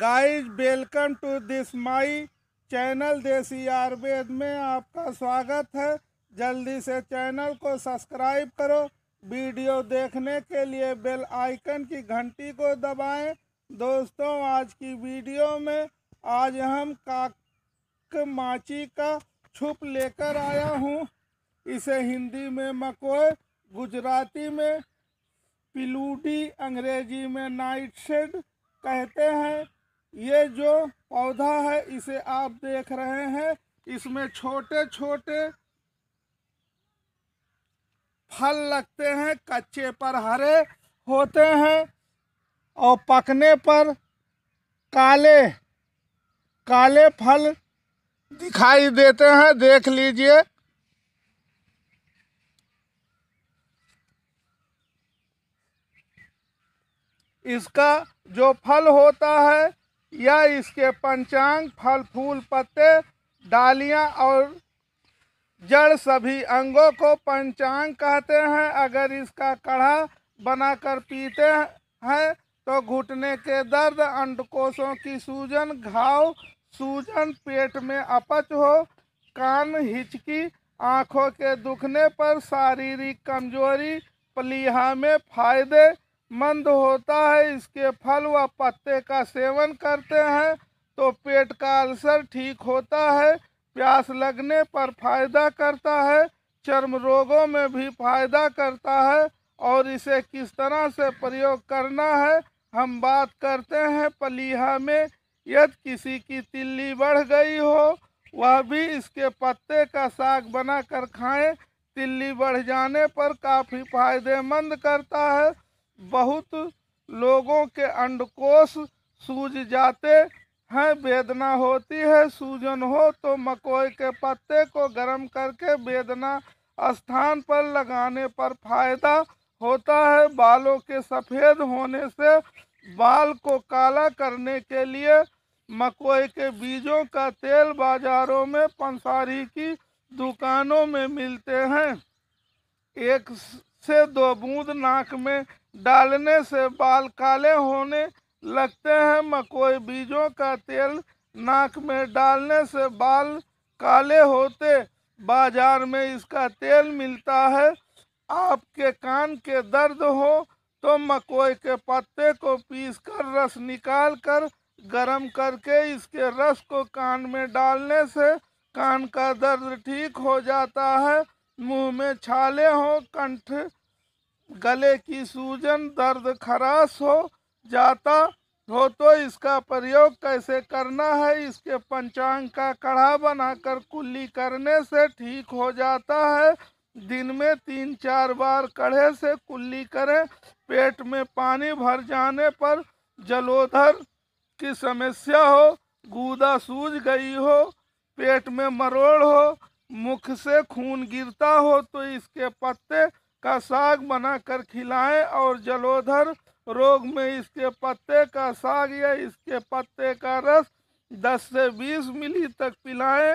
guys welcome to this my channel Desi Ayurveda में आपका स्वागत है जल्दी से चैनल को सब्सक्राइब करो वीडियो देखने के लिए बेल आइकन की घंटी को दबाएं दोस्तों आज की वीडियो में आज हम काक माची का छुप लेकर आया हूँ इसे हिंदी में मकोय गुजराती में पिलूडी अंग्रेजी में नाइट शेड कहते हैं ये जो पौधा है इसे आप देख रहे हैं इसमें छोटे छोटे फल लगते हैं कच्चे पर हरे होते हैं और पकने पर काले काले फल दिखाई देते हैं देख लीजिए इसका जो फल होता है यह इसके पंचांग फल फूल पत्ते डालियाँ और जड़ सभी अंगों को पंचांग कहते हैं अगर इसका कढ़ा बनाकर पीते हैं तो घुटने के दर्द अंडकोशों की सूजन घाव सूजन पेट में अपच हो कान हिचकी आँखों के दुखने पर शारीरिक कमजोरी प्लीहा में फायदे मंद होता है इसके फल व पत्ते का सेवन करते हैं तो पेट का अल्सर ठीक होता है प्यास लगने पर फायदा करता है चर्म रोगों में भी फायदा करता है और इसे किस तरह से प्रयोग करना है हम बात करते हैं पलीहा में यदि किसी की तिल्ली बढ़ गई हो वह भी इसके पत्ते का साग बनाकर खाएं तिल्ली बढ़ जाने पर काफ़ी फायदेमंद करता है बहुत लोगों के अंडकोश सूज जाते हैं वेदना होती है सूजन हो तो मकोई के पत्ते को गर्म करके वेदना स्थान पर लगाने पर फायदा होता है बालों के सफ़ेद होने से बाल को काला करने के लिए मकोई के बीजों का तेल बाजारों में पंसारी की दुकानों में मिलते हैं एक से दो बूंद नाक में डालने से बाल काले होने लगते हैं मकोई बीजों का तेल नाक में डालने से बाल काले होते बाजार में इसका तेल मिलता है आपके कान के दर्द हो तो मकोई के पत्ते को पीसकर रस निकाल कर गर्म करके इसके रस को कान में डालने से कान का दर्द ठीक हो जाता है मुंह में छाले हो कंठ गले की सूजन दर्द खराश हो जाता हो तो इसका प्रयोग कैसे करना है इसके पंचांग का कढ़ा बनाकर कुल्ली करने से ठीक हो जाता है दिन में तीन चार बार कढ़े से कुल्ली करें पेट में पानी भर जाने पर जलोधर की समस्या हो गूदा सूज गई हो पेट में मरोड़ हो मुख से खून गिरता हो तो इसके पत्ते का साग बनाकर खिलाएं और जलोधर रोग में इसके पत्ते का साग या इसके पत्ते का रस 10 से 20 मिली तक पिलाएं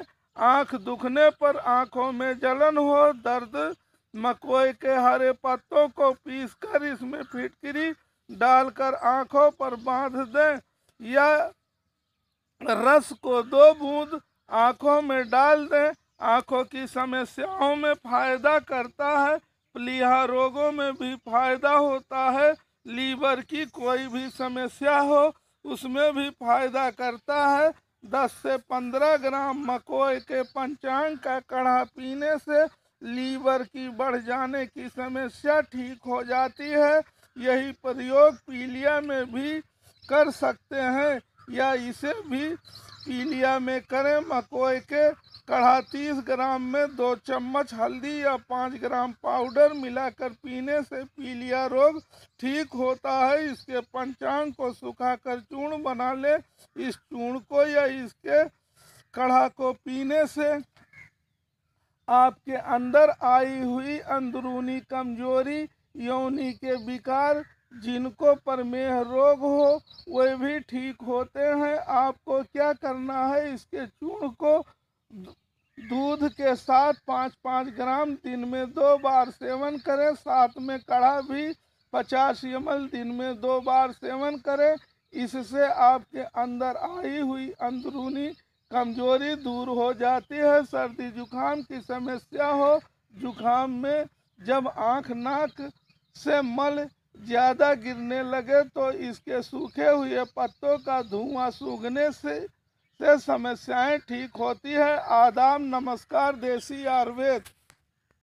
आँख दुखने पर आँखों में जलन हो दर्द मकोई के हरे पत्तों को पीसकर इसमें फिटकरी डालकर आँखों पर बांध दें या रस को दो बूंद आँखों में डाल दें आँखों की समस्याओं में फायदा करता है प्लीहा रोगों में भी फायदा होता है लीवर की कोई भी समस्या हो उसमें भी फायदा करता है दस से पंद्रह ग्राम मकोई के पंचांग का कढ़ा पीने से लीवर की बढ़ जाने की समस्या ठीक हो जाती है यही प्रयोग पीलिया में भी कर सकते हैं या इसे भी पीलिया में करें मकोई के कढ़ा तीस ग्राम में दो चम्मच हल्दी या पाँच ग्राम पाउडर मिलाकर पीने से पीलिया रोग ठीक होता है इसके पंचांग को सुखाकर चूर्ण बना लें इस चूर्ण को या इसके कढ़ा को पीने से आपके अंदर आई हुई अंदरूनी कमजोरी यौनी के विकार जिनको परमेह रोग हो वे भी ठीक होते हैं आपको क्या करना है इसके चूर्ण को दूध के साथ पाँच पाँच ग्राम दिन में दो बार सेवन करें साथ में कड़ा भी पचास एम दिन में दो बार सेवन करें इससे आपके अंदर आई हुई अंदरूनी कमजोरी दूर हो जाती है सर्दी जुकाम की समस्या हो जुकाम में जब आँख नाक से मल ज़्यादा गिरने लगे तो इसके सूखे हुए पत्तों का धुआं सूखने से से समस्याएं ठीक होती है आदाम नमस्कार देसी आयुर्वेद